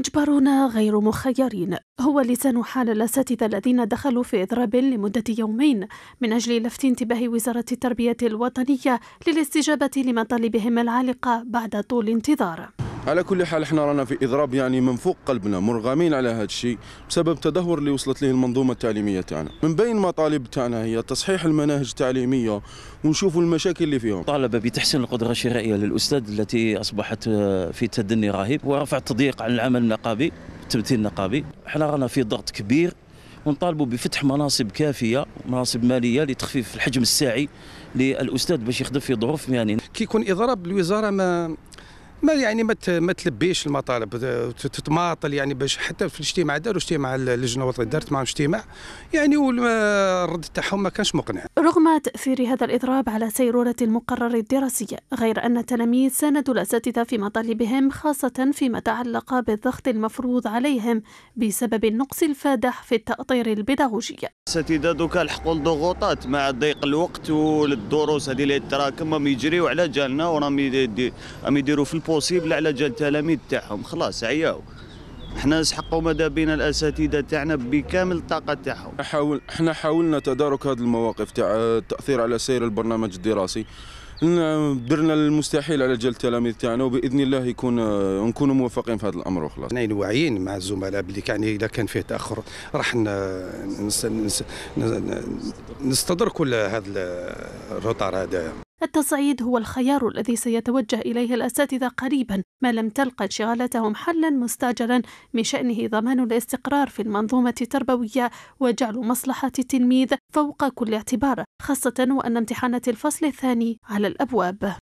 مجبرون غير مخيرين هو لسان حال الأساتذة الذين دخلوا في إضراب لمدة يومين من أجل لفت انتباه وزارة التربية الوطنية للاستجابة لمطالبهم العالقة بعد طول انتظار على كل حال احنا رانا في اضراب يعني من فوق قلبنا مرغمين على هذا الشيء بسبب التدهور اللي وصلت ليه المنظومه التعليميه تاعنا من بين مطالب تاعنا هي تصحيح المناهج التعليميه ونشوفوا المشاكل اللي فيهم طالب بتحسين القدره الشرائيه للاستاذ التي اصبحت في تدني رهيب ورفع التضييق عن العمل النقابي التمثيل النقابي احنا رانا في ضغط كبير ونطالبوا بفتح مناصب كافيه مناصب ماليه لتخفيف الحجم الساعي للاستاذ باش يخدم في ظروف مهنيه يعني. كي يكون اضراب الوزاره ما ما يعني ما ما تلبيش المطالب تتماطل يعني باش حتى في الاجتماع داروا اجتماع اللجنه الوطنيه دارت معهم اجتماع يعني والرد تاعهم ما كانش مقنع رغم تاثير هذا الاضراب على سيروره المقرر الدراسي غير ان التلاميذ ساندوا الاساتذه في مطالبهم خاصه فيما تعلق بالضغط المفروض عليهم بسبب النقص الفادح في التاطير البيداغوجي الاساتذه دوكا لحقوا الضغوطات مع ضيق الوقت والدروس هذه اللي تراكم يجريوا على جالنا وراهم يديروا في بوسيبل على جال التلاميذ تاعهم خلاص عياو احنا نسحقوا ماذا بين الاساتذه تاعنا بكامل الطاقه تاعهم حاول احنا حاولنا تدارك هذه المواقف تاع التاثير على سير البرنامج الدراسي درنا المستحيل على جال التلاميذ تاعنا وباذن الله يكون نكونوا موفقين في هذا الامر وخلاص. احنا واعيين مع الزملاء باللي يعني اذا كان فيه تاخر راح نستدركوا هذا الروتار هذا التصعيد هو الخيار الذي سيتوجه إليه الأساتذة قريبا ما لم تلقى انشغالاتهم حلا مستعجلا من شأنه ضمان الاستقرار في المنظومة التربوية وجعل مصلحة التلميذ فوق كل اعتبار خاصة وأن امتحانات الفصل الثاني على الأبواب